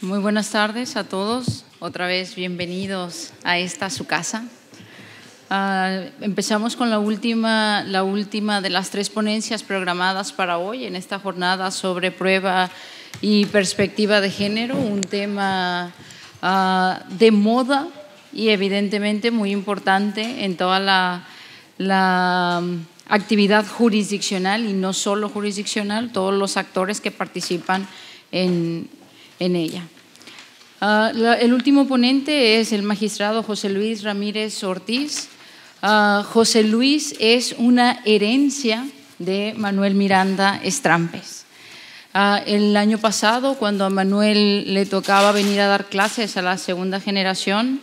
Muy buenas tardes a todos. Otra vez bienvenidos a esta su casa. Ah, empezamos con la última, la última de las tres ponencias programadas para hoy en esta jornada sobre prueba y perspectiva de género, un tema ah, de moda y evidentemente muy importante en toda la mm, actividad jurisdiccional y no solo jurisdiccional, todos los actores que participan en, en ella. Ah, el último ponente es el magistrado José Luis Ramírez Ortiz. Ah, José Luis es una herencia de Manuel Miranda Estrampes. Ah, el año pasado, cuando a Manuel le tocaba venir a dar clases a la segunda generación,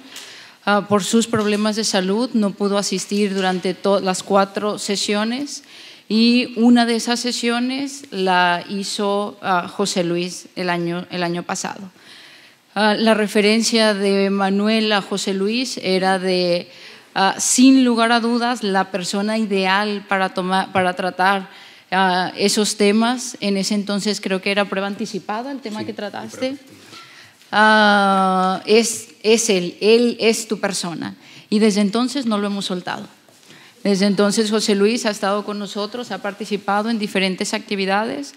por sus problemas de salud no pudo asistir durante las cuatro sesiones y una de esas sesiones la hizo ah, José Luis el año, el año pasado. Ah, la referencia de Manuel a José Luis era de, ah, sin lugar a dudas, la persona ideal para, tomar, para tratar esos temas. En ese entonces creo que era prueba anticipada el tema que trataste. es, es él, él es tu persona. Y desde entonces no lo hemos soltado. Desde entonces José Luis ha estado con nosotros, ha participado en diferentes actividades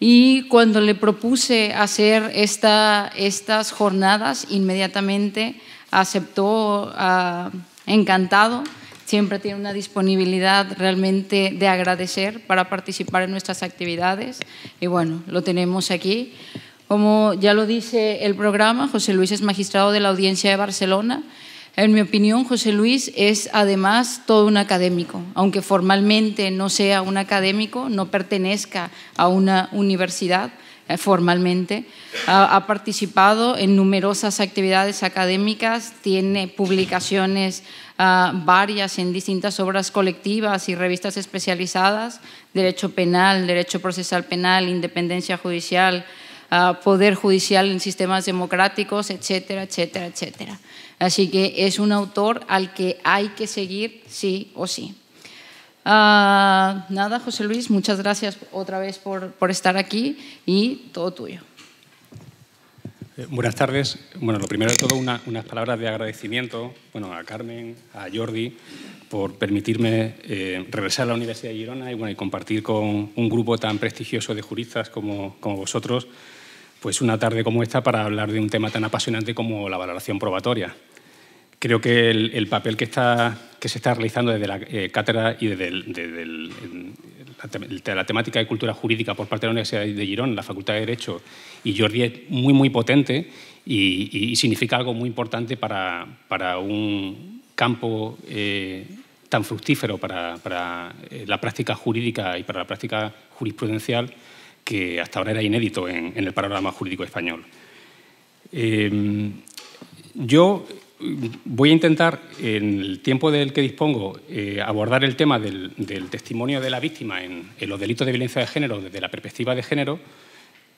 y cuando le propuse hacer estas jornadas, inmediatamente aceptó ah, encantado. Siempre tiene una disponibilidad realmente de agradecer para participar en nuestras actividades. Y bueno, lo tenemos aquí. Como ya lo dice el programa, José Luis es magistrado de la Audiencia de Barcelona en mi opinión, José Luis es además todo un académico, aunque formalmente no sea un académico, no pertenezca a una universidad eh, formalmente. Ha, participado en numerosas actividades académicas, tiene publicaciones ah, varias en distintas obras colectivas y revistas especializadas, Derecho Penal, Derecho Procesal Penal, Independencia Judicial, ah, Poder Judicial en Sistemas Democráticos, etcétera, etcétera, etcétera. Así que es un autor al que hay que seguir sí o sí. Ah, nada, José Luis, muchas gracias otra vez por, estar aquí y todo tuyo. Eh, buenas tardes. Bueno, lo primero de todo, unas palabras de agradecimiento a Carmen, a Jordi, por permitirme eh, regresar a la Universidad de Girona y, bueno, y compartir con un grupo tan prestigioso de juristas como, como vosotros pues una tarde como esta para hablar de un tema tan apasionante como la valoración probatoria. Creo que el, papel que, se está realizando desde la eh, cátedra y desde, la, temática de cultura jurídica por parte de la Universidad de Girón, la Facultad de Derecho y Jordi es muy, muy potente y, significa algo muy importante para, un campo eh, tan fructífero para, para eh, la práctica jurídica y para la práctica jurisprudencial que hasta ahora era inédito en, el panorama jurídico español. Em, yo mm, voy a intentar, en el tiempo del que dispongo, eh, abordar el tema del, testimonio de la víctima en, los delitos de violencia de género desde la perspectiva de género,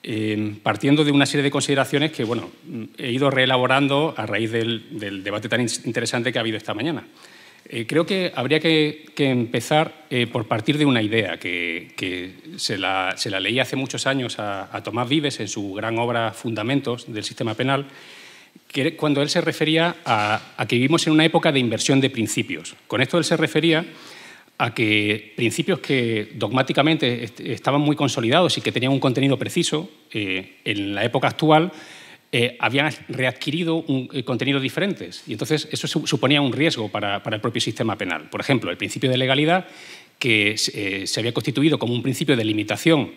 em, partiendo de una serie de consideraciones que bueno, mm, he ido reelaborando a raíz del debate tan interesante que ha habido esta mañana. Eh, creo que habría que, empezar eh, por partir de una idea que, se, la, leía hace muchos años a, Tomás Vives en su gran obra Fundamentos del Sistema Penal, cuando él se refería a, que vivimos en una época de inversión de principios. Con esto él se refería a que principios que dogmáticamente estaban muy consolidados y que tenían un contenido preciso, eh, en la época actual eh, habían readquirido un, contenido eh, contenidos diferentes y entonces eso suponía un riesgo para, el propio sistema penal. Por ejemplo, el principio de legalidad que se eh, había constituido como un principio de limitación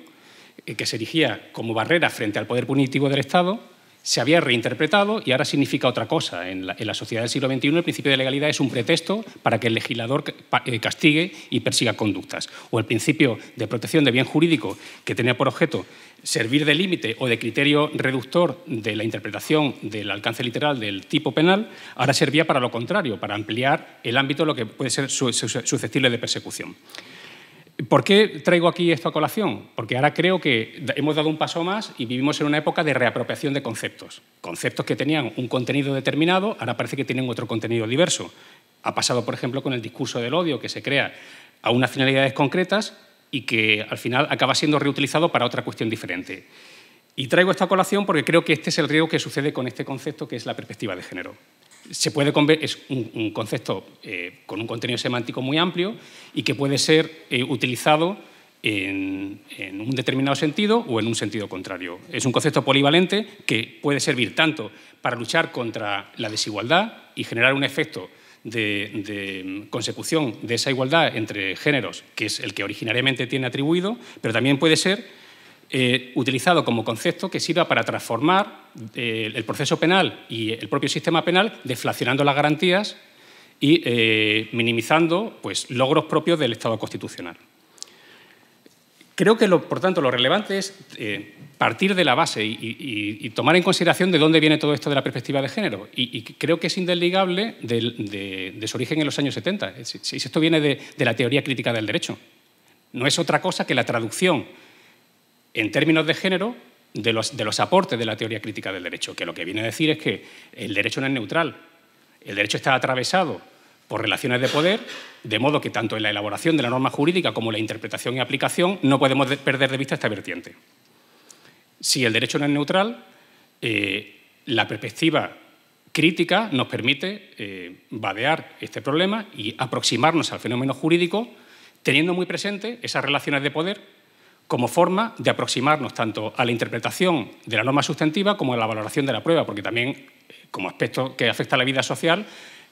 que se erigía como barrera frente al poder punitivo del Estado, se había reinterpretado y ahora significa otra cosa. En en la, sociedad del siglo XXI el principio de legalidad es un pretexto para que el legislador castigue y persiga conductas. O el principio de protección de bien jurídico, que tenía por objeto servir de límite o de criterio reductor de la interpretación del alcance literal del tipo penal, ahora servía para lo contrario, para ampliar el ámbito de lo que puede ser susceptible de persecución. ¿Por qué traigo aquí esto a colación? Porque ahora creo que hemos dado un paso más y vivimos en una época de reapropiación de conceptos. Conceptos que tenían un contenido determinado, ahora parece que tienen otro contenido diverso. Ha pasado, por ejemplo, con el discurso del odio, que se crea a unas finalidades concretas y que al final acaba siendo reutilizado para otra cuestión diferente. Y traigo esta colación porque creo que este es el riesgo que sucede con este concepto que es la perspectiva de género. Se puede es un, concepto eh, con un contenido semántico muy amplio y que puede ser eh, utilizado en, un determinado sentido o en un sentido contrario. Es un concepto polivalente que puede servir tanto para luchar contra la desigualdad y generar un efecto de, consecución de esa igualdad entre géneros, que es el que originariamente tiene atribuido, pero también puede ser eh, utilizado como concepto que sirva para transformar eh, el proceso penal y el propio sistema penal, deflacionando las garantías y eh, minimizando pues, logros propios del Estado constitucional. Creo que, por tanto, lo relevante es eh, partir de la base y, tomar en consideración de dónde viene todo esto de la perspectiva de género. Y, creo que es indeligable de, su origen en los años 70. Esto viene de, la teoría crítica del derecho. No es otra cosa que la traducción en términos de género de los, aportes de la teoría crítica del derecho, que lo que viene a decir es que el derecho no es neutral, el derecho está atravesado por relaciones de poder, de modo que tanto en la elaboración de la norma jurídica como en la interpretación y aplicación no podemos perder de vista esta vertiente. Si el derecho no es neutral, eh, la perspectiva crítica nos permite eh, vadear este problema y aproximarnos al fenómeno jurídico teniendo muy presente esas relaciones de poder como forma de aproximarnos tanto a la interpretación de la norma sustantiva como a la valoración de la prueba, porque también eh, como aspecto que afecta a la vida social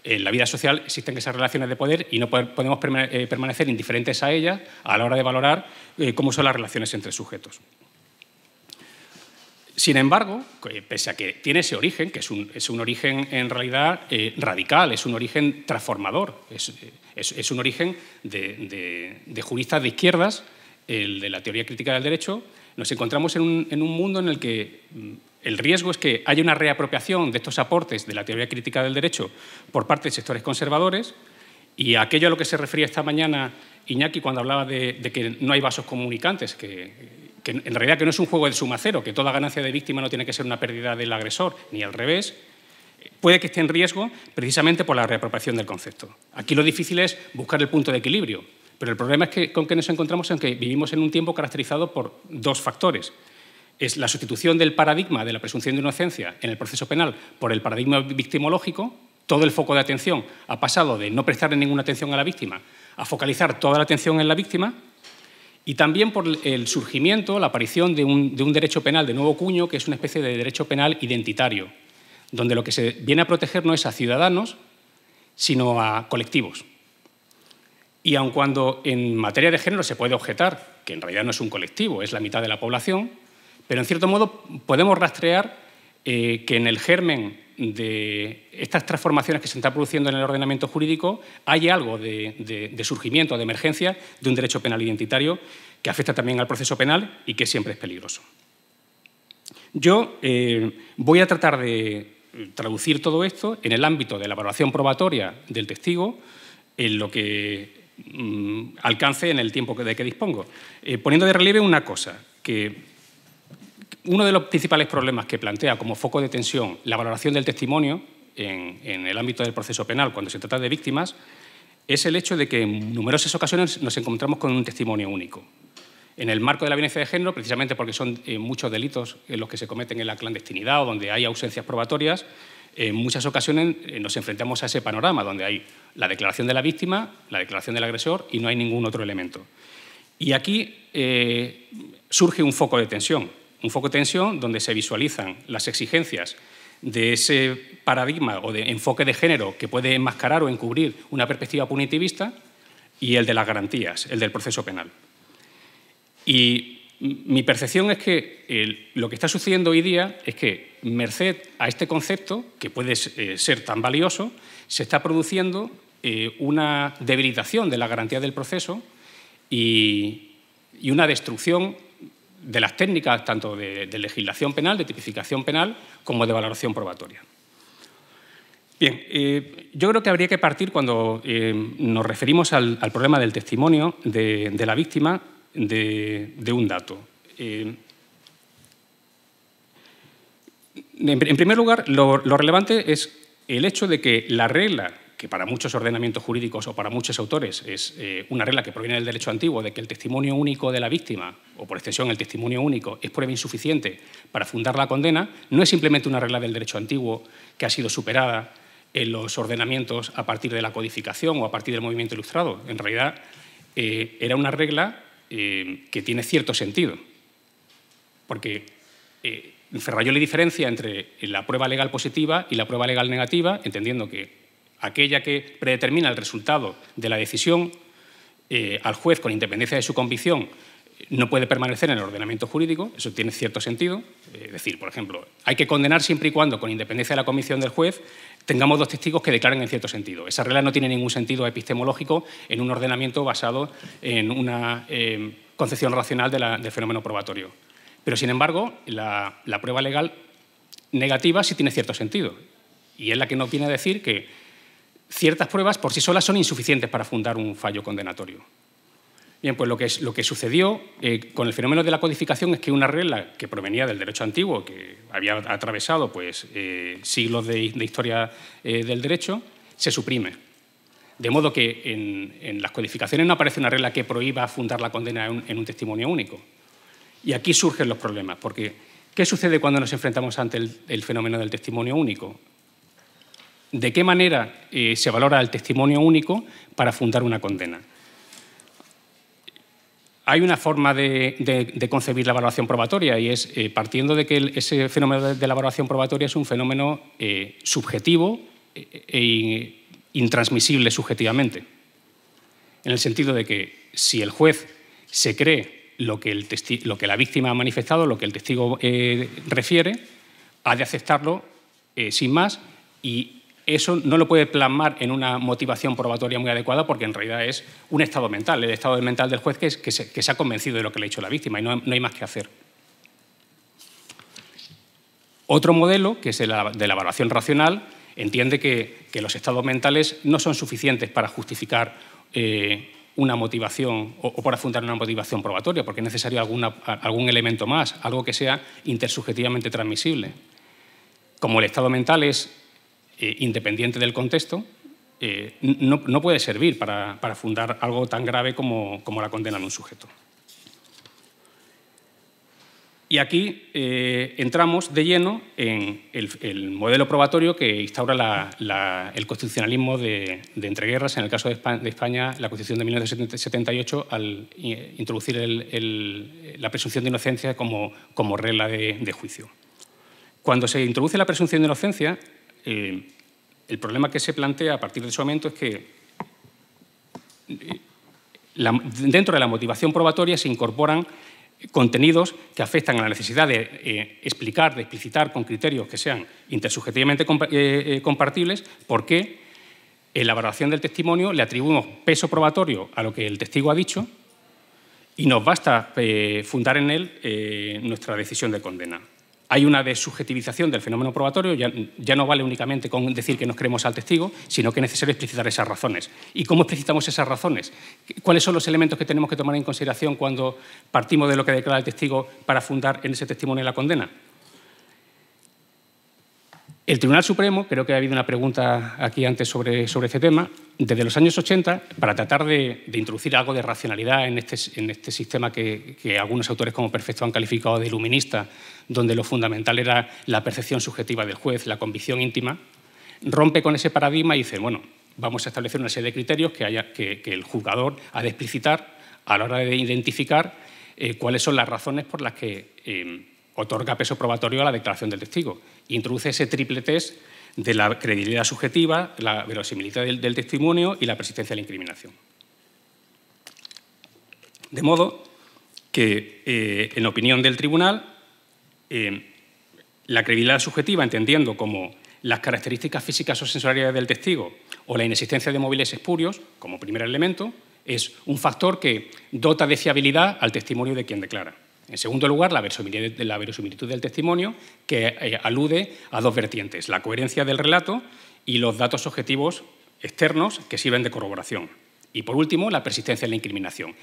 en la vida social existen esas relaciones de poder y no podemos eh, permanecer indiferentes a ellas a la hora de valorar eh, cómo son las relaciones entre sujetos. Sin embargo, eh, pese a que tiene ese origen, que es un, origen en realidad radical, es un origen transformador, es, un origen de, juristas de izquierdas, el de la teoría crítica del derecho, nos encontramos en un mundo en el que mm, el riesgo es que haya una reapropiación de estos aportes de la teoría crítica del derecho por parte de sectores conservadores y aquello a lo que se refería esta mañana Iñaki cuando hablaba de, que no hay vasos comunicantes, que, en realidad que no es un juego de suma cero, que toda ganancia de víctima no tiene que ser una pérdida del agresor, ni al revés, puede que esté en riesgo precisamente por la reapropiación del concepto. Aquí lo difícil es buscar el punto de equilibrio, pero el problema es que, con que nos encontramos en que vivimos en un tiempo caracterizado por dos factores – es la sustitución del paradigma de la presunción de inocencia en el proceso penal por el paradigma victimológico. Todo el foco de atención ha pasado de no prestar ninguna atención a la víctima a focalizar toda la atención en la víctima y también por el surgimiento, la aparición de un, de un derecho penal de nuevo cuño, que es una especie de derecho penal identitario, donde lo que se viene a proteger no es a ciudadanos, sino a colectivos. Y aun cuando en materia de género se puede objetar que en realidad no es un colectivo, es la mitad de la población, pero en cierto modo podemos rastrear eh, que en el germen de estas transformaciones que se están produciendo en el ordenamiento jurídico hay algo de, surgimiento, de emergencia de un derecho penal identitario que afecta también al proceso penal y que siempre es peligroso. Yo eh, voy a tratar de traducir todo esto en el ámbito de la evaluación probatoria del testigo, en lo que mm, alcance en el tiempo de que dispongo, eh, poniendo de relieve una cosa que uno de los principales problemas que plantea como foco de tensión la valoración del testimonio en, el ámbito del proceso penal cuando se trata de víctimas es el hecho de que en numerosas ocasiones nos encontramos con un testimonio único. En el marco de la violencia de género, precisamente porque son eh, muchos delitos los que se cometen en la clandestinidad o donde hay ausencias probatorias, en muchas ocasiones eh, nos enfrentamos a ese panorama donde hay la declaración de la víctima, la declaración del agresor y no hay ningún otro elemento. Y aquí eh, surge un foco de tensión, un foco de tensión donde se visualizan las exigencias de ese paradigma o de enfoque de género que puede enmascarar o encubrir una perspectiva punitivista y el de las garantías, el del proceso penal. Y mi percepción es que eh, lo que está sucediendo hoy día es que, merced a este concepto, que puede eh, ser tan valioso, se está produciendo eh, una debilitación de la garantía del proceso y, y una destrucción de las técnicas tanto de, legislación penal, de tipificación penal, como de valoración probatoria. Bien, eh, yo creo que habría que partir cuando eh, nos referimos al, problema del testimonio de, la víctima de, un dato. Eh, en, primer lugar, lo relevante es el hecho de que la regla que para muchos ordenamientos jurídicos o para muchos autores es eh, una regla que proviene del derecho antiguo, de que el testimonio único de la víctima, o por extensión el testimonio único, es prueba insuficiente para fundar la condena, no es simplemente una regla del derecho antiguo que ha sido superada en los ordenamientos a partir de la codificación o a partir del movimiento ilustrado. En realidad, eh, era una regla eh, que tiene cierto sentido, porque la diferencia entre la prueba legal positiva y la prueba legal negativa, entendiendo que aquella que predetermina el resultado de la decisión, eh, al juez, con independencia de su convicción, no puede permanecer en el ordenamiento jurídico, eso tiene cierto sentido. Es decir, por ejemplo, hay que condenar siempre y cuando, con independencia de la convicción del juez, tengamos dos testigos que declaren en cierto sentido. Esa regla no tiene ningún sentido epistemológico en un ordenamiento basado en una eh, concepción racional del fenómeno probatorio. Pero, sin embargo, la, la prueba legal negativa sí tiene cierto sentido. Y es la que nos viene a decir que ciertas pruebas por sí solas son insuficientes para fundar un fallo condenatorio. Bien, pues lo que, lo que sucedió eh, con el fenómeno de la codificación es que una regla que provenía del derecho antiguo, que había atravesado pues, eh, siglos de, historia eh, del derecho, se suprime. De modo que en, las codificaciones no aparece una regla que prohíba fundar la condena en un, testimonio único. Y aquí surgen los problemas, porque ¿qué sucede cuando nos enfrentamos ante el fenómeno del testimonio único? de qué manera eh, se valora el testimonio único para fundar una condena. Hay una forma de, concebir la evaluación probatoria y es eh, partiendo de que ese fenómeno de la evaluación probatoria es un fenómeno eh, subjetivo e intransmisible subjetivamente. En el sentido de que si el juez se cree lo que, lo que la víctima ha manifestado, lo que el testigo refiere, ha de aceptarlo sin más y eso no lo puede plasmar en una motivación probatoria muy adecuada porque en realidad es un estado mental, el estado mental del juez que, se, ha convencido de lo que le ha hecho la víctima y no, hay más que hacer. Otro modelo, que es el de la evaluación racional, entiende que, los estados mentales no son suficientes para justificar eh, una motivación o, para fundar una motivación probatoria, porque es necesario algún elemento más, algo que sea intersubjetivamente transmisible. Como el estado mental es eh, independiente del contexto, eh, no, puede servir para, fundar algo tan grave como, la condena de un sujeto. Y aquí eh, entramos de lleno en el, modelo probatorio que instaura el constitucionalismo de, entreguerras, en el caso de España, la Constitución de 1978, al introducir la presunción de inocencia como, regla de juicio. Cuando se introduce la presunción de inocencia, eh, el problema que se plantea a partir de ese momento es que eh, dentro de la motivación probatoria se incorporan contenidos que afectan a la necesidad de eh, explicar, de explicitar con criterios que sean intersubjetivamente compartibles, por en la valoración del testimonio le atribuimos peso probatorio a lo que el testigo ha dicho y nos basta fundar en él nuestra decisión de condena hay una desubjetivización del fenómeno probatorio, ya, no vale únicamente con decir que nos creemos al testigo, sino que es necesario explicitar esas razones. ¿Y cómo explicitamos esas razones? ¿Cuáles son los elementos que tenemos que tomar en consideración cuando partimos de lo que declara el testigo para fundar en ese testimonio la condena? El Tribunal Supremo, creo que ha habido una pregunta aquí antes sobre, sobre este tema, desde los años 80, para tratar de, introducir algo de racionalidad en este, en este sistema que, algunos autores como perfecto han calificado de iluminista, donde lo fundamental era la percepción subjetiva del juez, la convicción íntima, rompe con ese paradigma y dice, bueno, vamos a establecer una serie de criterios que, haya, que, el juzgador ha de explicitar a la hora de identificar eh, cuáles son las razones por las que... Eh, otorga peso probatorio a la declaración del testigo. Introduce ese triple test de la credibilidad subjetiva, la verosimilitud del, testimonio y la persistencia de la incriminación. De modo que, eh, en opinión del tribunal, eh, la credibilidad subjetiva, entendiendo como las características físicas o sensoriales del testigo o la inexistencia de móviles espurios, como primer elemento, es un factor que dota de fiabilidad al testimonio de quien declara. En segundo lugar, la verosimilitud, del testimonio, que eh, alude a dos vertientes, la coherencia del relato y los datos objetivos externos que sirven de corroboración. Y por último, la persistencia en la incriminación,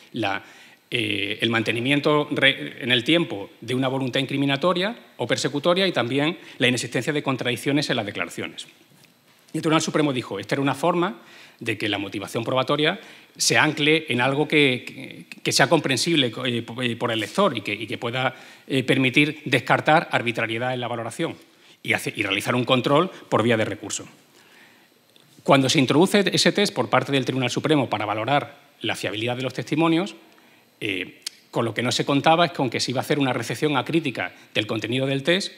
eh, el mantenimiento en el tiempo de una voluntad incriminatoria o persecutoria y también la inexistencia de contradicciones en las declaraciones. El Tribunal Supremo dijo, esta era una forma de que la motivación probatoria se ancle en algo que, sea comprensible eh, eh, por el lector y que, pueda eh, permitir descartar arbitrariedad en la valoración y, realizar un control por vía de recurso. Cuando se introduce ese test por parte del Tribunal Supremo para valorar la fiabilidad de los testimonios, con lo que no se contaba es con que se iba a hacer una recepción acrítica del contenido del test,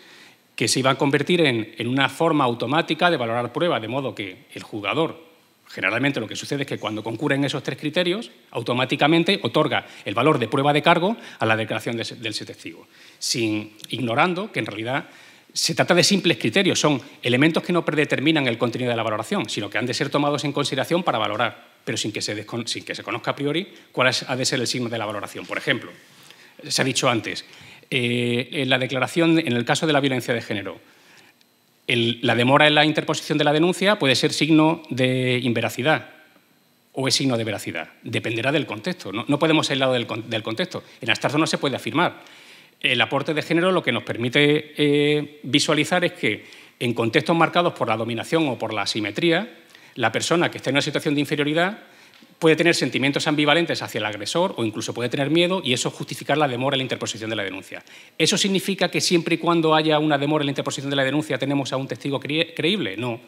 que se iba a convertir en, una forma automática de valorar prueba de modo que el juzgador Generalmente lo que sucede es que cuando concurren esos tres criterios, automáticamente otorga el valor de prueba de cargo a la declaración del testigo, sin ignorando que en realidad se trata de simples criterios, son elementos que no predeterminan el contenido de la valoración, sino que han de ser tomados en consideración para valorar, pero sin que se, conozca a priori cuál ha de ser el signo de la valoración. Por ejemplo, se ha dicho antes, eh, en la declaración en el caso de la violencia de género, la demora en la interposición de la denuncia puede ser signo de inveracidad o es signo de veracidad. Dependerá del contexto. No, podemos ser del, del contexto. En Astarzo no se puede afirmar. El aporte de género lo que nos permite eh, visualizar es que en contextos marcados por la dominación o por la asimetría, la persona que está en una situación de inferioridad puede tener sentimientos ambivalentes hacia el agresor o incluso puede tener miedo y eso justificar la demora en la interposición de la denuncia. ¿Eso significa que siempre y cuando haya una demora en la interposición de la denuncia tenemos a un testigo creíble? No.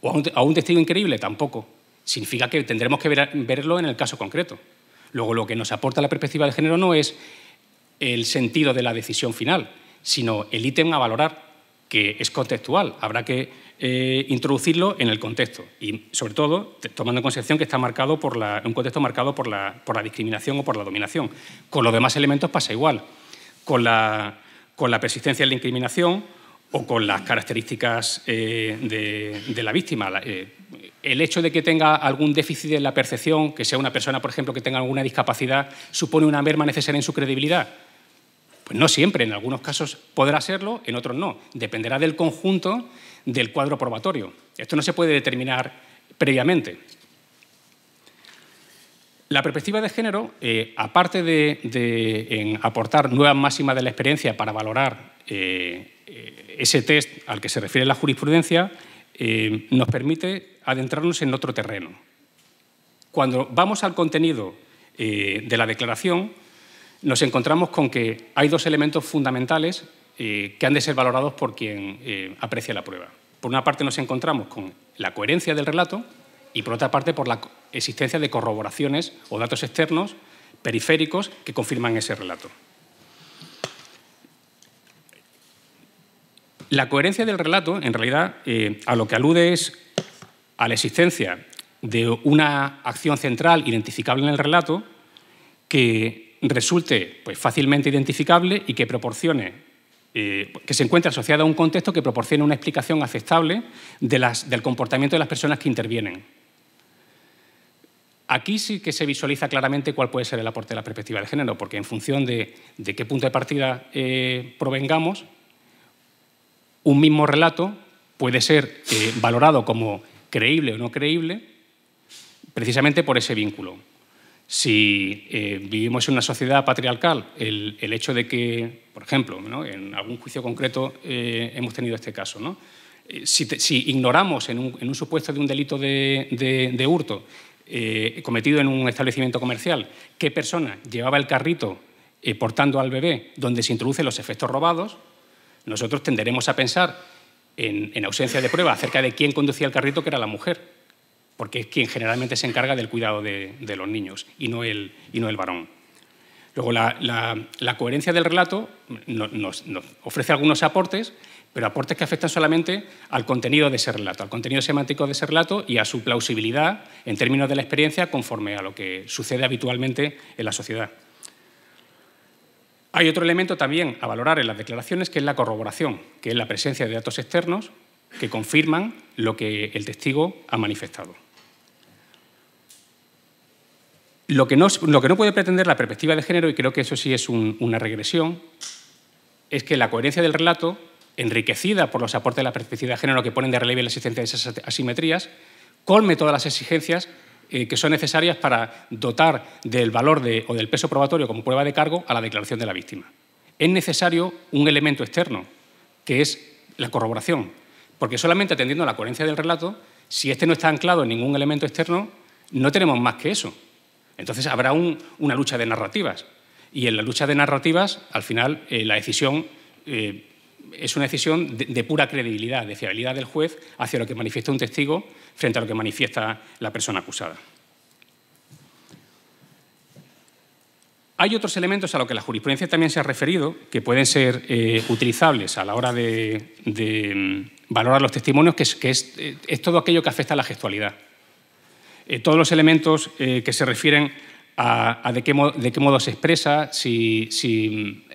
¿O a un, testigo increíble? Tampoco. Significa que tendremos que verlo en el caso concreto. Luego, lo que nos aporta la perspectiva de género no es el sentido de la decisión final, sino el ítem a valorar, que es contextual. Habrá que eh, introducirlo en el contexto y, sobre todo, tomando en consideración que está marcado por la, un contexto marcado por la, discriminación o por la dominación. Con los demás elementos pasa igual. Con la, persistencia de la incriminación o con las características eh, de, la víctima. Eh, el hecho de que tenga algún déficit en la percepción, que sea una persona, por ejemplo, que tenga alguna discapacidad, supone una merma necesaria en su credibilidad. Pues no siempre, en algunos casos podrá serlo, en otros no. Dependerá del conjunto del cuadro probatorio. Esto no se puede determinar previamente. La perspectiva de género, eh, aparte de, aportar nuevas máximas de la experiencia para valorar eh, eh, ese test al que se refiere la jurisprudencia, nos permite adentrarnos en otro terreno. Cuando vamos al contenido de la declaración, nos encontramos con que hay dos elementos fundamentales eh, que han de ser valorados por quien eh, aprecia la prueba. Por una parte nos encontramos con la coherencia del relato y por otra parte por la existencia de corroboraciones o datos externos periféricos que confirman ese relato. La coherencia del relato, en realidad, eh, a lo que alude es a la existencia de una acción central identificable en el relato que resulte pues, fácilmente identificable y que proporcione eh, que se encuentra asociada a un contexto que proporciona una explicación aceptable del comportamiento de las personas que intervienen. Aquí sí que se visualiza claramente cuál puede ser el aporte de la perspectiva de género, porque en función de, qué punto de partida eh, provengamos, un mismo relato puede ser eh, valorado como creíble o no creíble precisamente por ese vínculo. Si eh, vivimos en una sociedad patriarcal, el, hecho de que, por ejemplo, en algún juicio concreto eh, hemos tenido este caso, eh, si, ignoramos en un, supuesto de un delito de, hurto cometido en un establecimiento comercial, qué persona llevaba el carrito portando al bebé donde se introducen los efectos robados, nosotros tenderemos a pensar en ausencia de prueba acerca de quién conducía el carrito, que era la mujer porque es quien generalmente se encarga del cuidado de, los niños y no el, y no el varón. Luego, la, coherencia del relato nos, ofrece algunos aportes, pero aportes que afectan solamente al contenido de ese relato, al contenido semántico de ese relato y a su plausibilidad en términos de la experiencia conforme a lo que sucede habitualmente en la sociedad. Hay otro elemento también a valorar en las declaraciones que es la corroboración, que es la presencia de datos externos que confirman lo que el testigo ha manifestado. Lo que, no, puede pretender la perspectiva de género, y creo que eso sí es una regresión, es que la coherencia del relato, enriquecida por los aportes de la perspectiva de género que ponen de relieve la existencia de esas asimetrías, colme todas las exigencias eh, que son necesarias para dotar del valor o del peso probatorio como prueba de cargo a la declaración de la víctima. Es necesario un elemento externo, que es la corroboración, porque solamente atendiendo a la coherencia del relato, si este no está anclado en ningún elemento externo, no tenemos más que eso. Entonces habrá una lucha de narrativas. Y en la lucha de narrativas, al final, eh, la decisión eh, es una decisión de, pura credibilidad, de fiabilidad del juez hacia lo que manifiesta un testigo frente a lo que manifiesta la persona acusada. Hay otros elementos a los que la jurisprudencia también se ha referido que pueden ser eh, utilizables a la hora de, mm, valorar los testimonios, que, es todo aquello que afecta a la gestualidad. Eh, todos los elementos eh, que se refieren a, de, qué modo, se expresa, si,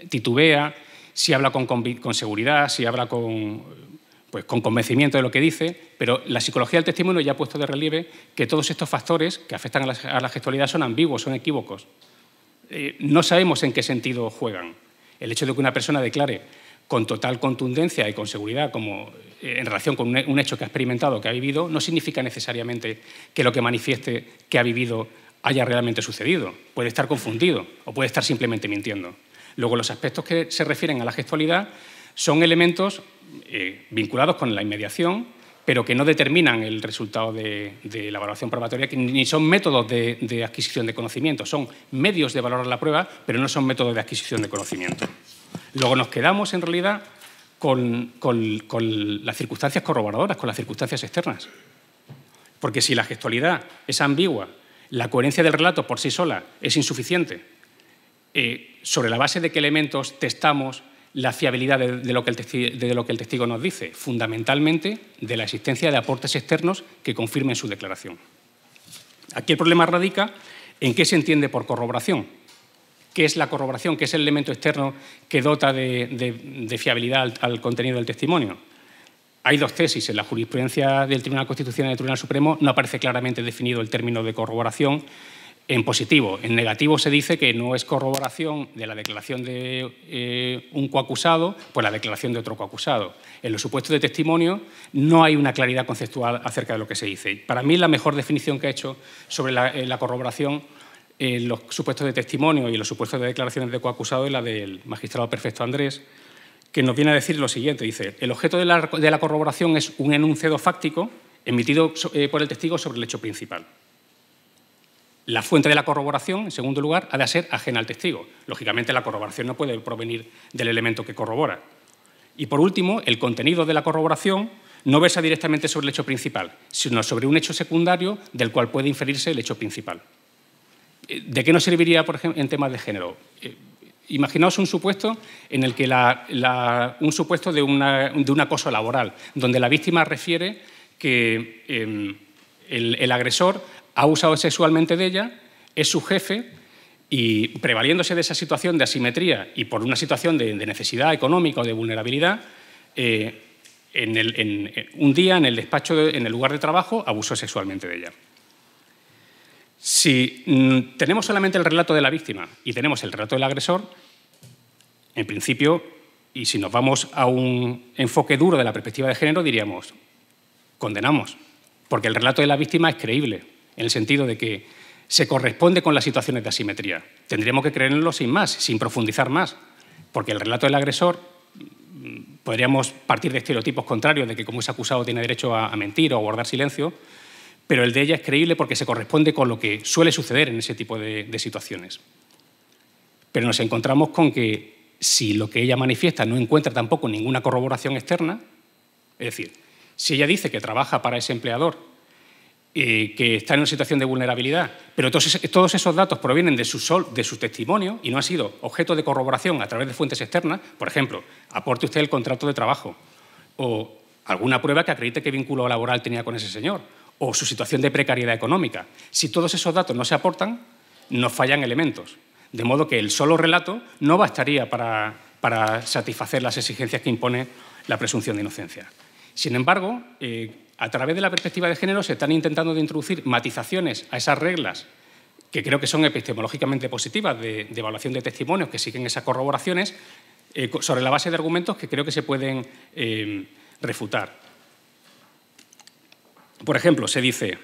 titubea, si habla con, seguridad, si habla pues, con, convencimiento de lo que dice, pero la psicología del testimonio ya ha puesto de relieve que todos estos factores que afectan a la, gestualidad son ambiguos, son equívocos. Eh, no sabemos en qué sentido juegan. El hecho de que una persona declare con total contundencia y con seguridad como eh, en relación con un hecho que ha experimentado, que ha vivido, no significa necesariamente que lo que manifieste que ha vivido haya realmente sucedido. Puede estar confundido o puede estar simplemente mintiendo. Luego, los aspectos que se refieren a la gestualidad son elementos eh, vinculados con la inmediación, pero que no determinan el resultado de, la evaluación probatoria, ni son métodos de adquisición de conocimiento, son medios de valorar la prueba, pero no son métodos de adquisición de conocimiento. Luego nos quedamos en realidad con, las circunstancias corroboradoras, con las circunstancias externas. Porque si la gestualidad es ambigua, la coherencia del relato por sí sola es insuficiente, eh, sobre la base de qué elementos testamos la fiabilidad de, lo que el testigo, de, lo que el testigo, nos dice, fundamentalmente de la existencia de aportes externos que confirmen su declaración. Aquí el problema radica en qué se entiende por corroboración que es la corroboración, que es el elemento externo que dota de, fiabilidad al, contenido del testimonio. Hay dos tesis. En la jurisprudencia del Tribunal Constitucional y del Tribunal Supremo no aparece claramente definido el término de corroboración en positivo. En negativo se dice que no es corroboración de la declaración de eh, un coacusado, por pues la declaración de otro coacusado. En los supuestos de testimonio no hay una claridad conceptual acerca de lo que se dice. Para mí la mejor definición que he hecho sobre la eh, corroboración en eh, los supuestos de testimonio y los supuestos de declaraciones de coacusado y la del magistrado perfecto Andrés, que nos viene a decir lo siguiente. Dice, el objeto de la, corroboración es un enunciado fáctico emitido eh, por el testigo sobre el hecho principal. La fuente de la corroboración, en segundo lugar, ha de ser ajena al testigo. Lógicamente, la corroboración no puede provenir del elemento que corrobora. Y por último, el contenido de la corroboración no versa directamente sobre el hecho principal, sino sobre un hecho secundario del cual puede inferirse el hecho principal. Eh, ¿De qué nos serviría, por ejemplo, en temas de género? Eh, imaginaos un supuesto en el que un supuesto de, un acoso laboral, donde la víctima refiere que em, el, agresor ha abusado sexualmente de ella, es su jefe y prevaliéndose de esa situación de asimetría y por una situación de, necesidad económica o de vulnerabilidad, eh, en un día en el despacho, en el lugar de trabajo, abusó sexualmente de ella. Si mm, tenemos solamente el relato de la víctima y tenemos el relato del agresor, en principio, y si nos vamos a un enfoque duro de la perspectiva de género, diríamos, condenamos, porque el relato de la víctima es creíble, en el sentido de que se corresponde con las situaciones de asimetría. Tendríamos que creerlo sin más, sin profundizar más, porque el relato del agresor mm, podríamos partir de estereotipos contrarios, de que como es acusado tiene derecho a, mentir o a guardar silencio, pero el de ella es creíble porque se corresponde con lo que suele suceder en ese tipo de, situaciones. Pero nos encontramos con que si lo que ella manifiesta no encuentra tampoco ninguna corroboración externa, es decir, si ella dice que trabaja para ese empleador, eh, que está en una situación de vulnerabilidad, pero todos, esos datos provienen de su, de su testimonio y no ha sido objeto de corroboración a través de fuentes externas, por ejemplo, aporte usted el contrato de trabajo o alguna prueba que acredite qué vínculo laboral tenía con ese señor o su situación de precariedad económica. Si todos esos datos no se aportan, nos fallan elementos. De modo que el solo relato no bastaría para, satisfacer las exigencias que impone la presunción de inocencia. Sin embargo, eh, a través de la perspectiva de género se están intentando de introducir matizaciones a esas reglas que creo que son epistemológicamente positivas de, evaluación de testimonios que siguen esas corroboraciones eh, sobre la base de argumentos que creo que se pueden eh, refutar. Por ejemplo, se dice,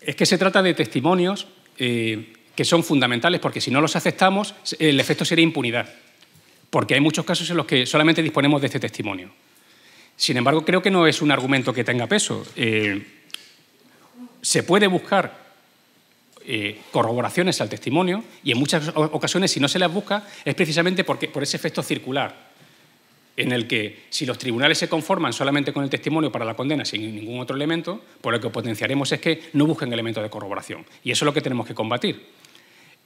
es que se trata de testimonios eh, que son fundamentales porque si no los aceptamos, el efecto sería impunidad, porque hay muchos casos en los que solamente disponemos de este testimonio. Sin embargo, creo que no es un argumento que tenga peso. Eh, se puede buscar eh, corroboraciones al testimonio y en muchas ocasiones si no se las busca es precisamente porque, por ese efecto circular en el que si los tribunales se conforman solamente con el testimonio para la condena sin ningún otro elemento, por pues lo que potenciaremos es que no busquen elementos de corroboración. Y eso es lo que tenemos que combatir.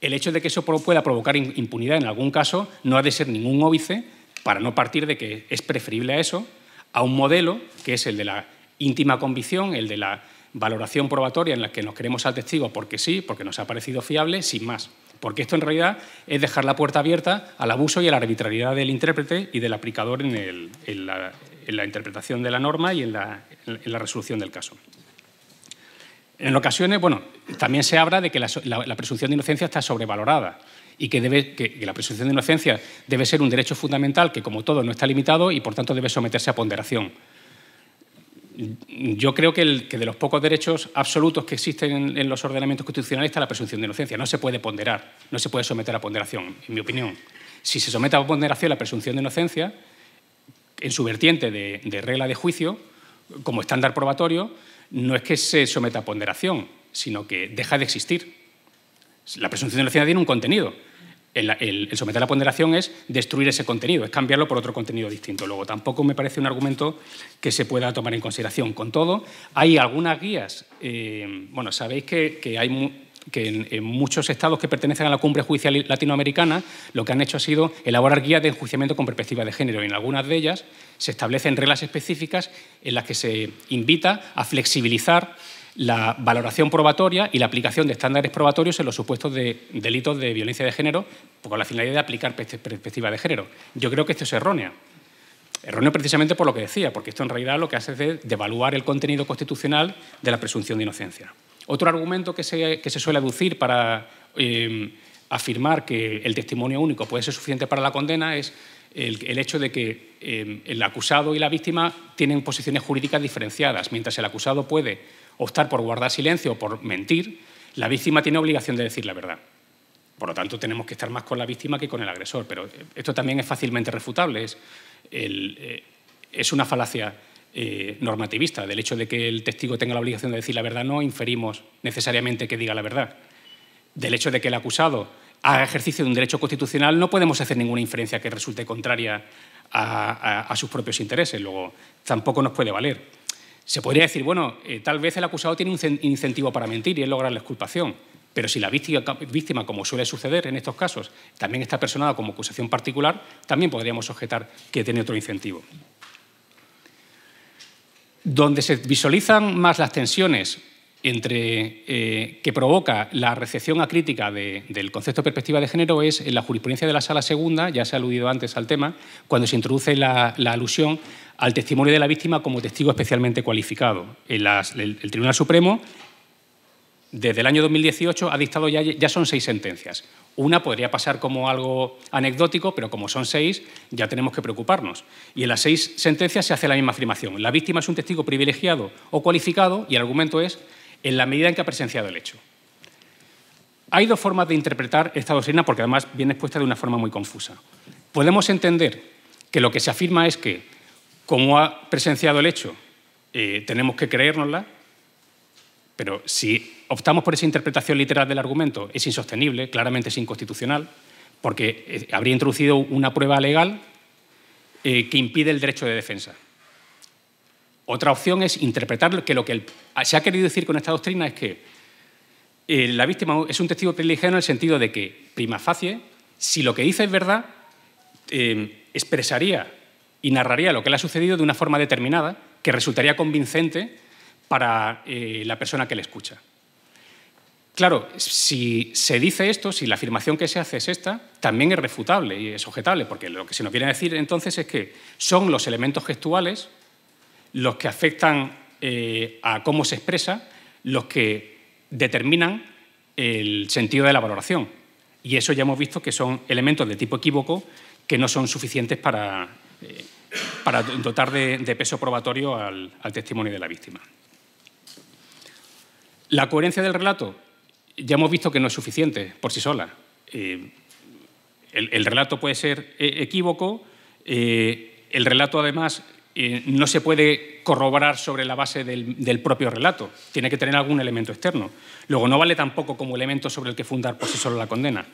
El hecho de que eso pueda provocar impunidad en algún caso no ha de ser ningún óbice para no partir de que es preferible a eso, a un modelo que es el de la íntima convicción, el de la valoración probatoria en la que nos queremos al testigo porque sí, porque nos ha parecido fiable, sin más porque esto en realidad es dejar la puerta abierta al abuso y a la arbitrariedad del intérprete y del aplicador en, la, interpretación de la norma y en la, resolución del caso. En ocasiones, bueno, también se habla de que la, presunción de inocencia está sobrevalorada y que, la presunción de inocencia debe ser un derecho fundamental que, como todo, no está limitado y, por tanto, debe someterse a ponderación yo creo que, de los pocos derechos absolutos que existen en, los ordenamientos constitucionales está la presunción de inocencia. No se puede ponderar, no se puede someter a ponderación, en mi opinión. Si se somete a ponderación la presunción de inocencia, en su vertiente de, de regla de juicio, como estándar probatorio, no es que se someta a ponderación, sino que deja de existir. La presunción de inocencia tiene un contenido el, someter a la ponderación es destruir ese contenido, es cambiarlo por otro contenido distinto. Luego, tampoco me parece un argumento que se pueda tomar en consideración. Con todo, hay algunas guías, eh, bueno, sabéis que, hay que en, en, muchos estados que pertenecen a la cumbre judicial latinoamericana lo que han hecho ha sido elaborar guías de enjuiciamiento con perspectiva de género. Y en algunas de ellas se establecen reglas específicas en las que se invita a flexibilizar la valoración probatoria y la aplicación de estándares probatorios en los supuestos de delitos de violencia de género con la finalidad de aplicar perspectiva de género. Yo creo que esto es erróneo. Erróneo precisamente por lo que decía, porque esto en realidad lo que hace es devaluar el contenido constitucional de la presunción de inocencia. Otro argumento que se, suele aducir para eh, afirmar que el testimonio único puede ser suficiente para la condena es el, hecho de que eh, el acusado y la víctima tienen posiciones jurídicas diferenciadas. Mientras el acusado puede optar por guardar silencio o por mentir, la víctima tiene obligación de decir la verdad. Por lo tanto, tenemos que estar más con la víctima que con el agresor. Pero esto también es fácilmente refutable. Es, eh, una falacia eh, normativista. Del hecho de que el testigo tenga la obligación de decir la verdad, no inferimos necesariamente que diga la verdad. Del hecho de que el acusado haga ejercicio de un derecho constitucional, no podemos hacer ninguna inferencia que resulte contraria a sus propios intereses. Luego, tampoco nos puede valer. Se podría decir, bueno, eh, tal vez el acusado tiene un incentivo para mentir y es lograr la exculpación, pero si la víctima, como suele suceder en estos casos, también está personada como acusación particular, también podríamos objetar que tiene otro incentivo. Donde se visualizan más las tensiones entre, eh, que provoca la recepción acrítica de, del concepto de perspectiva de género es en la jurisprudencia de la Sala Segunda, ya se ha aludido antes al tema, cuando se introduce la, alusión al testimonio de la víctima como testigo especialmente cualificado. el, Tribunal Supremo, desde el año 2018, ha dictado ya, ya son seis sentencias. Una podría pasar como algo anecdótico, pero como son seis, ya tenemos que preocuparnos. Y en las seis sentencias se hace la misma afirmación. La víctima es un testigo privilegiado o cualificado y el argumento es en la medida en que ha presenciado el hecho. Hay dos formas de interpretar esta doctrina porque además viene expuesta de una forma muy confusa. Podemos entender que lo que se afirma es que, como ha presenciado el hecho, eh, tenemos que creérnosla, pero si optamos por esa interpretación literal del argumento, es insostenible, claramente es inconstitucional, porque eh, habría introducido una prueba legal eh, que impide el derecho de defensa. Otra opción es interpretar que lo que ah, se ha querido decir con esta doctrina es que eh, la víctima es un testigo privilegiado en el sentido de que, prima facie, si lo que dice es verdad, em, expresaría y narraría lo que le ha sucedido de una forma determinada que resultaría convincente para eh, la persona que le escucha. Claro, si se dice esto, si la afirmación que se hace es esta, también es refutable y es objetable, porque lo que se nos quiere decir entonces es que son los elementos gestuales los que afectan eh, a cómo se expresa, los que determinan el sentido de la valoración. Y eso ya hemos visto que son elementos de tipo equívoco que no son suficientes para, eh, dotar de, peso probatorio al, testimonio de la víctima. La coherencia del relato ya hemos visto que no es suficiente por sí sola. Eh, el, relato puede ser equívoco, el relato además no se puede corroborar sobre la base del, propio relato, tiene que tener algún elemento externo. Luego, no vale tampoco como elemento sobre el que fundar por sí solo la condena.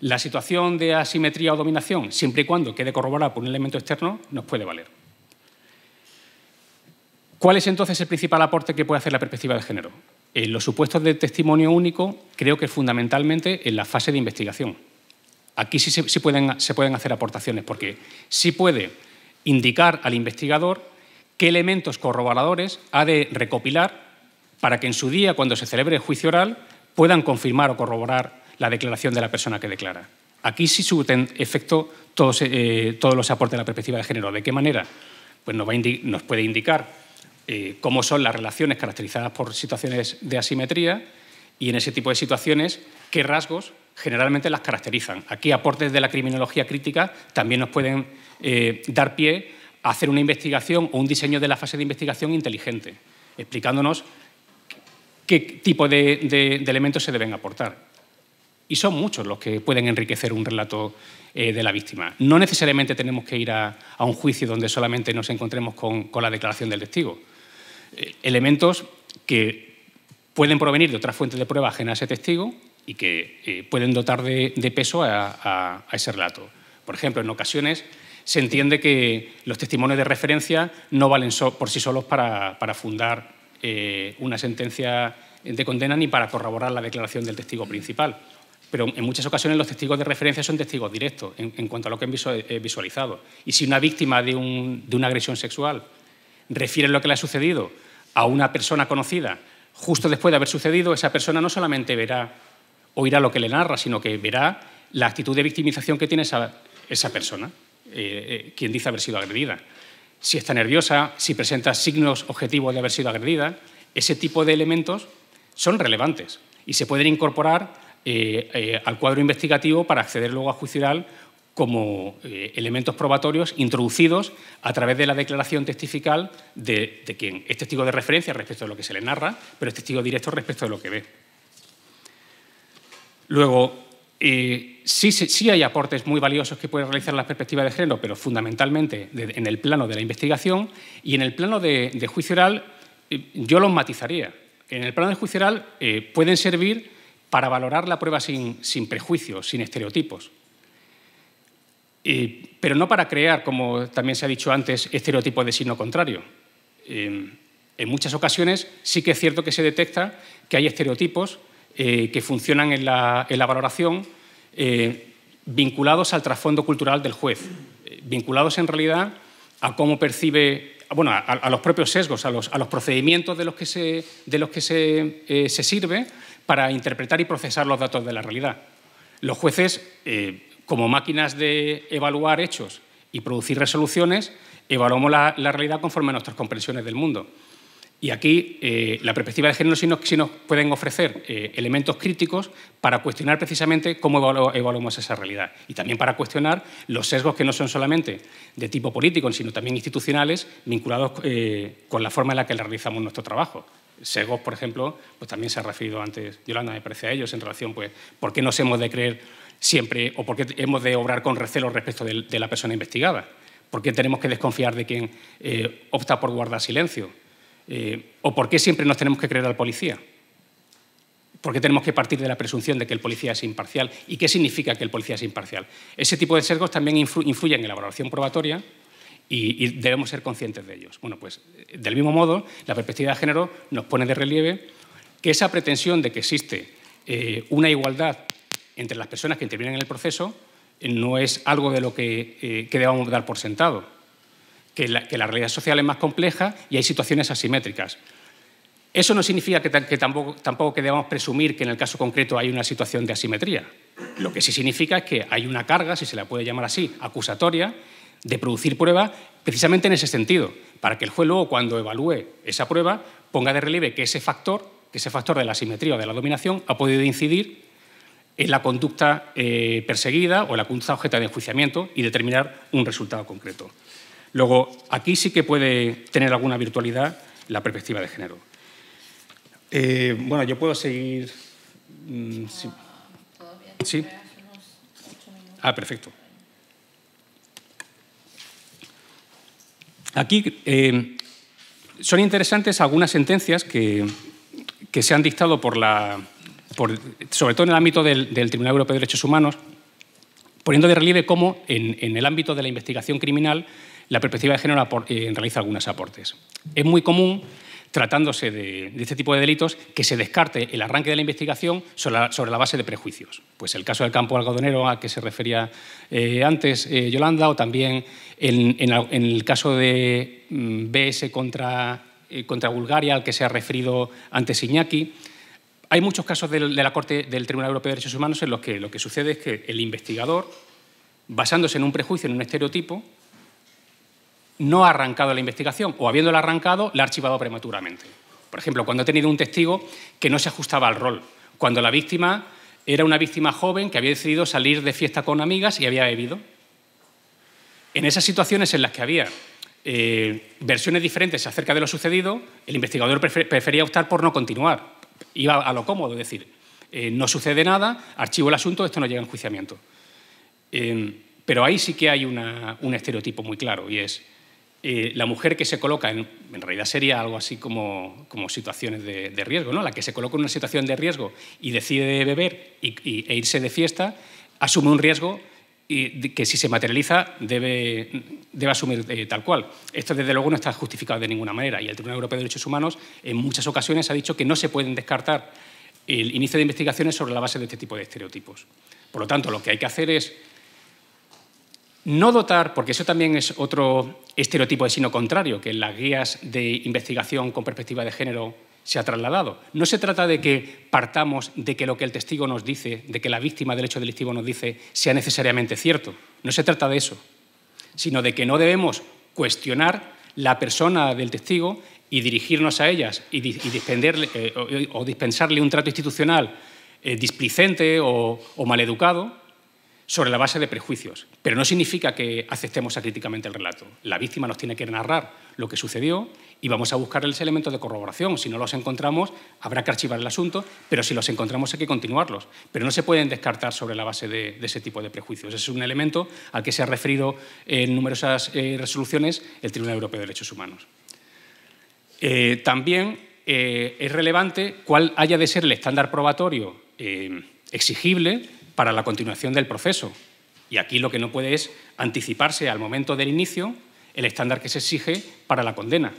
La situación de asimetría o dominación, siempre y cuando quede corroborada por un elemento externo, nos puede valer. ¿Cuál es entonces el principal aporte que puede hacer la perspectiva de género? En los supuestos de testimonio único, creo que fundamentalmente en la fase de investigación. Aquí sí pueden, se pueden hacer aportaciones, porque sí puede indicar al investigador qué elementos corroboradores ha de recopilar para que en su día, cuando se celebre el juicio oral, puedan confirmar o corroborar la declaración de la persona que declara. Aquí sí su efecto todos, eh, todos, los aportes de la perspectiva de género. ¿De qué manera? Pues nos, puede indicar eh, cómo son las relaciones caracterizadas por situaciones de asimetría y en ese tipo de situaciones qué rasgos generalmente las caracterizan. Aquí aportes de la criminología crítica también nos pueden eh, dar pie a hacer una investigación o un diseño de la fase de investigación inteligente, explicándonos qué tipo de, elementos se deben aportar. Y son muchos los que pueden enriquecer un relato eh, de la víctima. No necesariamente tenemos que ir a, un juicio donde solamente nos encontremos con, la declaración del testigo. Eh, elementos que pueden provenir de otras fuentes de prueba ajenas a ese testigo y que pueden dotar de, peso a, ese relato. Por ejemplo, en ocasiones se entiende que los testimonios de referencia no valen por sí solos para, fundar eh, una sentencia de condena ni para corroborar la declaración del testigo principal. Pero en muchas ocasiones los testigos de referencia son testigos directos en, cuanto a lo que han eh, visualizado. Y si una víctima de, una agresión sexual refiere lo que le ha sucedido a una persona conocida justo después de haber sucedido, esa persona no solamente verá, oirá lo que le narra, sino que verá la actitud de victimización que tiene esa persona. Eh, eh, quien dice haber sido agredida. Si está nerviosa, si presenta signos objetivos de haber sido agredida, ese tipo de elementos son relevantes y se pueden incorporar eh, al cuadro investigativo para acceder luego a juicio como elementos probatorios introducidos a través de la declaración testifical de, quien es testigo de referencia respecto de lo que se le narra, pero es testigo directo respecto de lo que ve. Luego, eh, sí, sí, hay aportes muy valiosos que pueden realizar la perspectiva de género, pero fundamentalmente en el plano de la investigación y en el plano de, juicio oral eh, yo los matizaría. En el plano de juicio oral eh, pueden servir para valorar la prueba sin, sin prejuicios, sin estereotipos. pero no para crear, como también se ha dicho antes, estereotipos de signo contrario. en muchas ocasiones sí que es cierto que se detecta que hay estereotipos eh, que funcionan en la, valoración eh, vinculados al trasfondo cultural del juez, eh, vinculados en realidad a cómo percibe, bueno, a, los propios sesgos, a los, procedimientos de los que, se, sirve para interpretar y procesar los datos de la realidad. Los jueces, como máquinas de evaluar hechos y producir resoluciones, evaluamos la realidad conforme a nuestras comprensiones del mundo. Y aquí eh, la perspectiva de género sí nos, pueden ofrecer eh, elementos críticos para cuestionar precisamente cómo evaluamos esa realidad y también para cuestionar los sesgos que no son solamente de tipo político, sino también institucionales vinculados eh, con la forma en la que realizamos nuestro trabajo. Sesgos, por ejemplo, pues también se ha referido antes Yolanda, me parece a ellos, en relación, pues, ¿por qué nos hemos de creer siempre o por qué hemos de obrar con recelo respecto de la persona investigada? ¿Por qué tenemos que desconfiar de quien opta por guardar silencio? Eh, ¿O por qué siempre nos tenemos que creer al policía? ¿Por qué tenemos que partir de la presunción de que el policía es imparcial? ¿Y qué significa que el policía es imparcial? Ese tipo de sesgos también influyen en la valoración probatoria y, debemos ser conscientes de ellos. Bueno, pues del mismo modo, la perspectiva de género nos pone de relieve que esa pretensión de que existe eh, una igualdad entre las personas que intervienen en el proceso eh, no es algo de lo que, que debamos dar por sentado que la, realidad social es más compleja y hay situaciones asimétricas. Eso no significa que, tampoco, que debamos presumir que en el caso concreto hay una situación de asimetría. Lo que sí significa es que hay una carga, si se la puede llamar así, acusatoria, de producir prueba precisamente en ese sentido, para que el juez luego cuando evalúe esa prueba ponga de relieve que ese factor, ese factor de la asimetría o de la dominación ha podido incidir en la conducta eh, perseguida o la conducta objeto de enjuiciamiento y determinar un resultado concreto. Luego, aquí sí que puede tener alguna virtualidad la perspectiva de género. Eh, bueno, yo puedo seguir. Mm, sí. Ah, perfecto. Aquí eh, son interesantes algunas sentencias que, se han dictado por la, sobre todo en el ámbito del, Tribunal Europeo de Derechos Humanos, poniendo de relieve cómo en el ámbito de la investigación criminal la perspectiva de género eh, realiza algunos aportes. Es muy común, tratándose de, este tipo de delitos, que se descarte el arranque de la investigación sobre la, base de prejuicios. Pues el caso del campo algodonero a que se refería eh, antes eh, Yolanda, o también en, el caso de mm, BS contra, Bulgaria, al que se ha referido antes Iñaki. Hay muchos casos de la Corte del Tribunal Europeo de Derechos Humanos en los que lo que sucede es que el investigador, basándose en un prejuicio, en un estereotipo, no ha arrancado la investigación o habiéndola arrancado, la ha archivado prematuramente. Por ejemplo, cuando ha tenido un testigo que no se ajustaba al rol, cuando la víctima era una víctima joven que había decidido salir de fiesta con amigas y había bebido. En esas situaciones en las que había eh, versiones diferentes acerca de lo sucedido, el investigador prefería optar por no continuar. Iba a lo cómodo, es decir, eh, no sucede nada, archivo el asunto, esto no llega a enjuiciamiento. Em, pero ahí sí que hay un estereotipo muy claro y es eh, la mujer que se coloca, en, en realidad sería algo así como, como situaciones de, riesgo, ¿no? la que se coloca en una situación de riesgo y decide beber e irse de fiesta, asume un riesgo que si se materializa debe, debe asumir eh, tal cual. Esto desde luego no está justificado de ninguna manera y el Tribunal Europeo de Derechos Humanos en muchas ocasiones ha dicho que no se pueden descartar el inicio de investigaciones sobre la base de este tipo de estereotipos. Por lo tanto, lo que hay que hacer es no dotar, porque eso también es otro estereotipo de sino contrario, que en las guías de investigación con perspectiva de género se ha trasladado. No se trata de que partamos de que lo que el testigo nos dice, de que la víctima del hecho delictivo nos dice, sea necesariamente cierto. No se trata de eso, sino de que no debemos cuestionar la persona del testigo y dirigirnos a ellas y, eh, o, dispensarle un trato institucional eh, displicente o, o maleducado, sobre la base de prejuicios, pero no significa que aceptemos acríticamente el relato. La víctima nos tiene que narrar lo que sucedió y vamos a buscar ese elemento de corroboración. Si no los encontramos, habrá que archivar el asunto, pero si los encontramos hay que continuarlos. Pero no se pueden descartar sobre la base de, ese tipo de prejuicios. Ese Es un elemento al que se ha referido en numerosas eh, resoluciones el Tribunal Europeo de Derechos Humanos. Eh, también eh, es relevante cuál haya de ser el estándar probatorio exigible para la continuación del proceso. Y aquí lo que no puede es anticiparse al momento del inicio el estándar que se exige para la condena.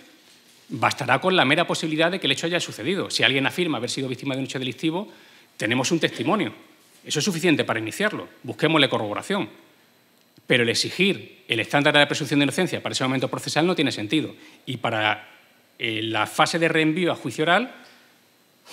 Bastará con la mera posibilidad de que el hecho haya sucedido. Si alguien afirma haber sido víctima de un hecho delictivo, tenemos un testimonio. Eso es suficiente para iniciarlo. Busquémosle corroboración. Pero el exigir el estándar de la presunción de inocencia para ese momento procesal no tiene sentido. Y para eh, la fase de reenvío a juicio oral,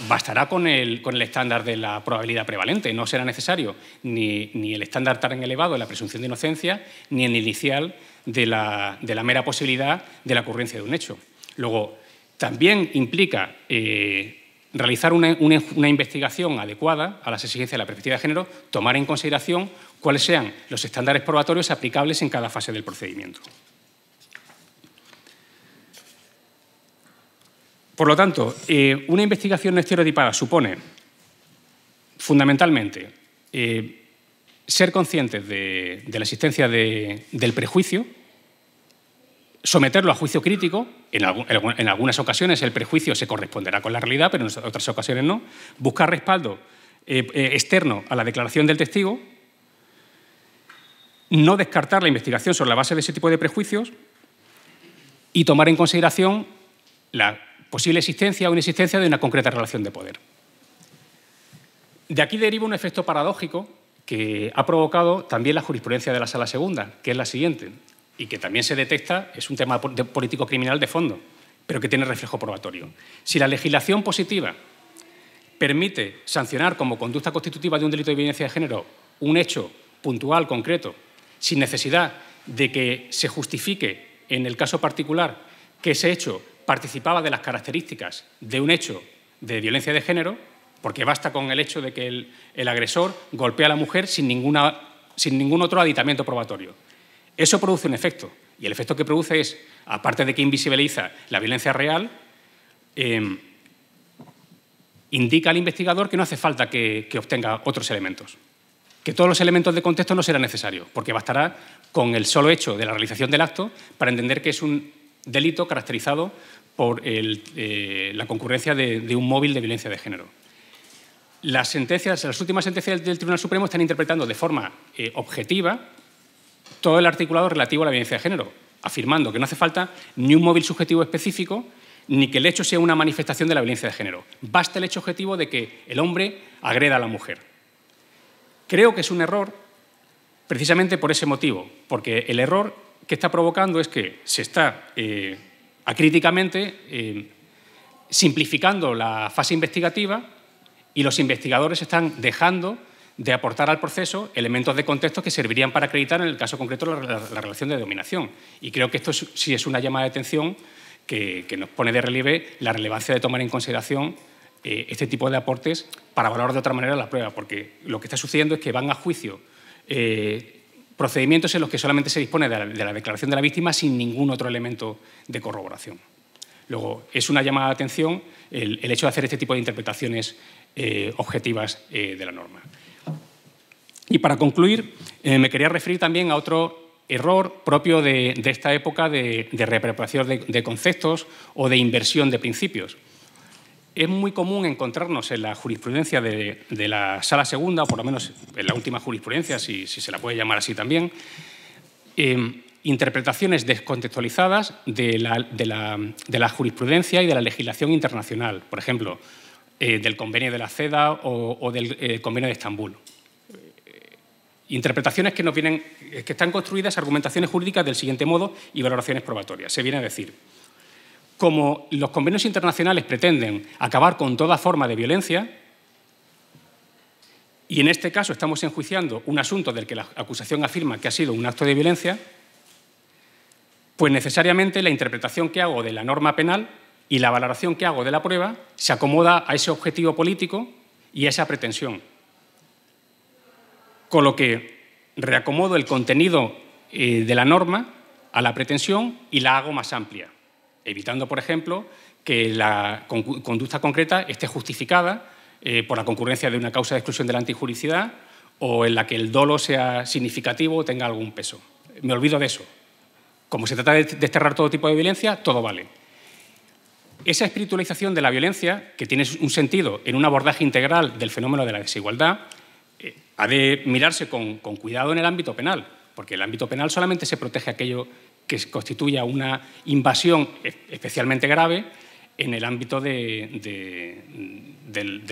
bastará con el, estándar de la probabilidad prevalente. No será necesario ni, el estándar tan elevado de la presunción de inocencia, ni el inicial de la, mera posibilidad de la ocurrencia de un hecho. Luego, también implica eh, realizar una, investigación adecuada a las exigencias de la perspectiva de género, tomar en consideración cuáles sean los estándares probatorios aplicables en cada fase del procedimiento. Por lo tanto, eh, una investigación no estereotipada supone, fundamentalmente, eh, ser conscientes de, la existencia del prejuicio, someterlo a juicio crítico, en, algunas ocasiones el prejuicio se corresponderá con la realidad, pero en otras ocasiones no, buscar respaldo eh, externo a la declaración del testigo, no descartar la investigación sobre la base de ese tipo de prejuicios y tomar en consideración la posible existencia o inexistencia de una concreta relación de poder. De aquí deriva un efecto paradójico que ha provocado también la jurisprudencia de la Sala Segunda, que es la siguiente, y que también se detecta, es un tema político criminal de fondo, pero que tiene reflejo probatorio. Si la legislación positiva permite sancionar como conducta constitutiva de un delito de violencia de género un hecho puntual, concreto, sin necesidad de que se justifique en el caso particular que ese hecho participaba de las características de un hecho de violencia de género, porque basta con el hecho de que el, agresor golpea a la mujer sin, ninguna, sin ningún otro aditamento probatorio. Eso produce un efecto, y el efecto que produce es, aparte de que invisibiliza la violencia real, em, indica al investigador que no hace falta que, que obtenga otros elementos que todos los elementos de contexto no serán necesarios, porque bastará con el solo hecho de la realización del acto para entender que es un delito caracterizado por eh, la concurrencia de, un móvil de violencia de género. Las, últimas sentencias del Tribunal Supremo están interpretando de forma eh, objetiva todo el articulado relativo a la violencia de género, afirmando que no hace falta ni un móvil subjetivo específico ni que el hecho sea una manifestación de la violencia de género. Basta el hecho objetivo de que el hombre agreda a la mujer. Creo que es un error precisamente por ese motivo, porque el error que está provocando es que se está eh, críticamente eh, simplificando la fase investigativa y los investigadores están dejando de aportar al proceso elementos de contexto que servirían para acreditar, en el caso concreto, la, relación de dominación. Y creo que esto sí es una llamada de atención que, nos pone de relieve la relevancia de tomar en consideración eh, este tipo de aportes para valorar de otra manera la prueba, porque lo que está sucediendo es que van a juicio eh, procedimientos en los que solamente se dispone de la, declaración de la víctima sin ningún otro elemento de corroboración. Luego, es una llamada de atención el, hecho de hacer este tipo de interpretaciones eh, objetivas eh, de la norma. Y para concluir, eh, me quería referir también a otro error propio de, esta época de, de de conceptos o de inversión de principios es muy común encontrarnos en la jurisprudencia de, la Sala Segunda, o por lo menos en la última jurisprudencia, si, se la puede llamar así también, em, interpretaciones descontextualizadas de la, jurisprudencia y de la legislación internacional, por ejemplo, eh, del convenio de la CEDA o, del eh, convenio de Estambul. Eh, interpretaciones que, nos vienen, que están construidas, argumentaciones jurídicas del siguiente modo y valoraciones probatorias. Se viene a decir, como los convenios internacionales pretenden acabar con toda forma de violencia, y en este caso estamos enjuiciando un asunto del que la acusación afirma que ha sido un acto de violencia, pues necesariamente la interpretación que hago de la norma penal y la valoración que hago de la prueba se acomoda a ese objetivo político y a esa pretensión. Con lo que reacomodo el contenido eh, de la norma a la pretensión y la hago más amplia evitando, por ejemplo, que la conducta concreta esté justificada eh, por la concurrencia de una causa de exclusión de la antijuricidad o en la que el dolo sea significativo o tenga algún peso. Me olvido de eso. Como se trata de desterrar todo tipo de violencia, todo vale. Esa espiritualización de la violencia, que tiene un sentido en un abordaje integral del fenómeno de la desigualdad, eh, ha de mirarse con, con cuidado en el ámbito penal, porque el ámbito penal solamente se protege aquello que constituya una invasión e-, especialmente grave en el ámbito del,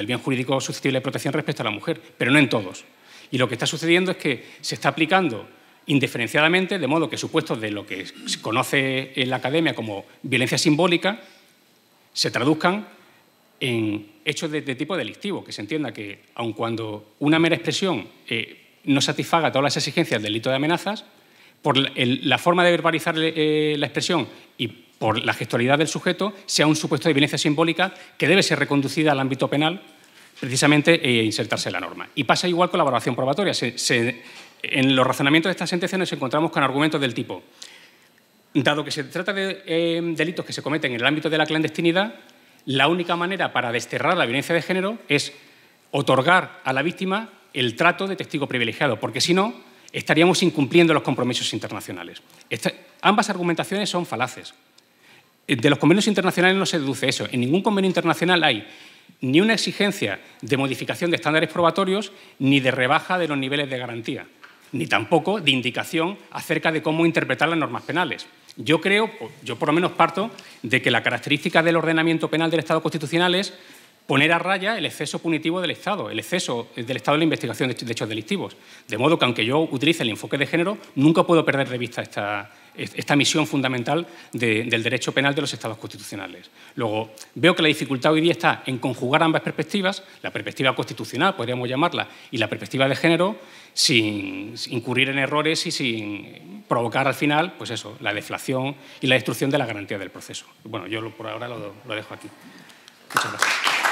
bien jurídico susceptible de protección respecto a la mujer, pero no en todos. Y lo que está sucediendo es que se está aplicando indiferenciadamente, de modo que supuestos de lo que se conoce en la academia como violencia simbólica se traduzcan en hechos de, tipo delictivo, que se entienda que aun cuando una mera expresión eh, no satisfaga todas las exigencias del delito de amenazas, por la forma de verbalizar eh, la expresión y por la gestualidad del sujeto, sea un supuesto de violencia simbólica que debe ser reconducida al ámbito penal precisamente e insertarse en la norma. Y pasa igual con la evaluación probatoria. en los razonamientos de esta sentencia nos encontramos con argumentos del tipo, dado que se trata de eh, delitos que se cometen en el ámbito de la clandestinidad, la única manera para desterrar la violencia de género es otorgar a la víctima el trato de testigo privilegiado, porque si no, estaríamos incumpliendo los compromisos internacionales. ambas argumentaciones son falaces. De los convenios internacionales no se deduce eso. En ningún convenio internacional hay ni una exigencia de modificación de estándares probatorios ni de rebaja de los niveles de garantía, ni tampoco de indicación acerca de cómo interpretar las normas penales. Yo creo, yo por lo menos parto, de que la característica del ordenamiento penal del Estado constitucional es poner a raya el exceso punitivo del Estado, el exceso del Estado en la investigación de hechos delictivos. De modo que aunque yo utilice el enfoque de género, nunca puedo perder de vista esta, misión fundamental del derecho penal de los estados constitucionales. Luego, veo que la dificultad hoy día está en conjugar ambas perspectivas, la perspectiva constitucional, podríamos llamarla, y la perspectiva de género, sin incurrir en errores y sin provocar al final, pues eso, la deflación y la destrucción de la garantía del proceso. Bueno, yo por ahora lo, lo dejo aquí. Muchas gracias.